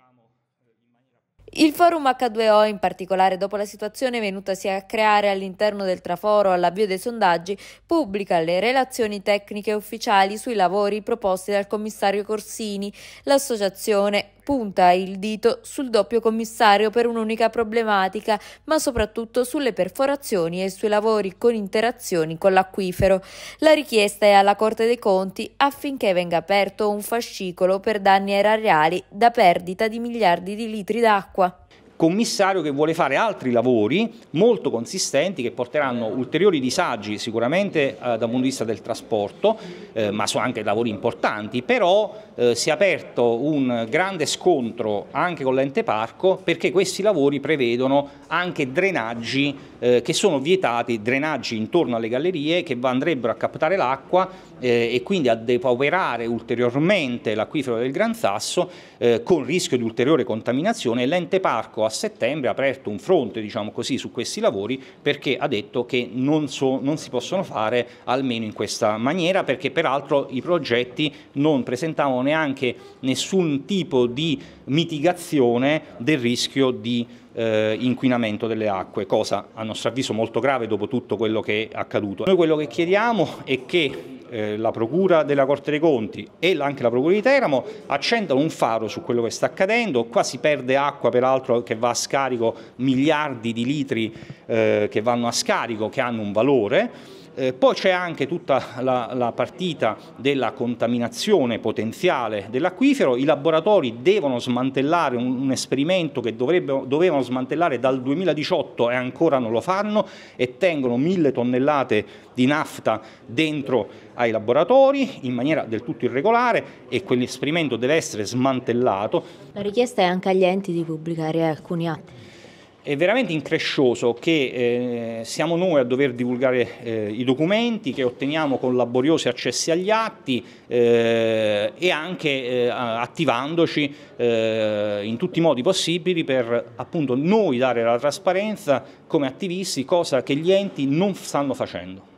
Diciamo, eh, Il forum H2O, in particolare dopo la situazione venutasi a creare all'interno del traforo all'avvio dei sondaggi, pubblica le relazioni tecniche ufficiali sui lavori proposti dal commissario Corsini. L'associazione punta il dito sul doppio commissario per un'unica problematica, ma soprattutto sulle perforazioni e sui lavori con interazioni con l'acquifero. La richiesta è alla Corte dei Conti affinché venga aperto un fascicolo per danni erariali da perdita di miliardi di litri d'acqua commissario che vuole fare altri lavori molto consistenti che porteranno ulteriori disagi sicuramente eh, dal punto di vista del trasporto, eh, ma sono anche lavori importanti, però eh, si è aperto un grande scontro anche con l'ente parco perché questi lavori prevedono anche drenaggi eh, che sono vietati, drenaggi intorno alle gallerie che andrebbero a captare l'acqua eh, e quindi a depauperare ulteriormente l'acquifero del Gran Sasso eh, con rischio di ulteriore contaminazione. L'ente parco ha a settembre ha aperto un fronte diciamo così, su questi lavori perché ha detto che non, so, non si possono fare almeno in questa maniera perché peraltro i progetti non presentavano neanche nessun tipo di mitigazione del rischio di eh, inquinamento delle acque, cosa a nostro avviso molto grave dopo tutto quello che è accaduto. Noi quello che chiediamo è che eh, la Procura della Corte dei Conti e anche la Procura di Teramo accendono un faro su quello che sta accadendo, qua si perde acqua peraltro che va a scarico miliardi di litri eh, che vanno a scarico, che hanno un valore, eh, poi c'è anche tutta la, la, partita della contaminazione potenziale dell'acquifero, i laboratori devono smantellare un, un esperimento che dovevano smantellare dal 2018 e ancora non lo fanno e tengono mille tonnellate di nafta dentro ai laboratori in maniera del tutto irregolare e quell'esperimento deve essere smantellato. La richiesta è anche agli enti di pubblicare alcuni atti. È veramente increscioso che eh, siamo noi a dover divulgare eh, i documenti, che otteniamo con laboriosi accessi agli atti eh, e anche eh, attivandoci eh, in tutti i modi possibili per appunto noi dare la trasparenza come attivisti, cosa che gli enti non stanno facendo.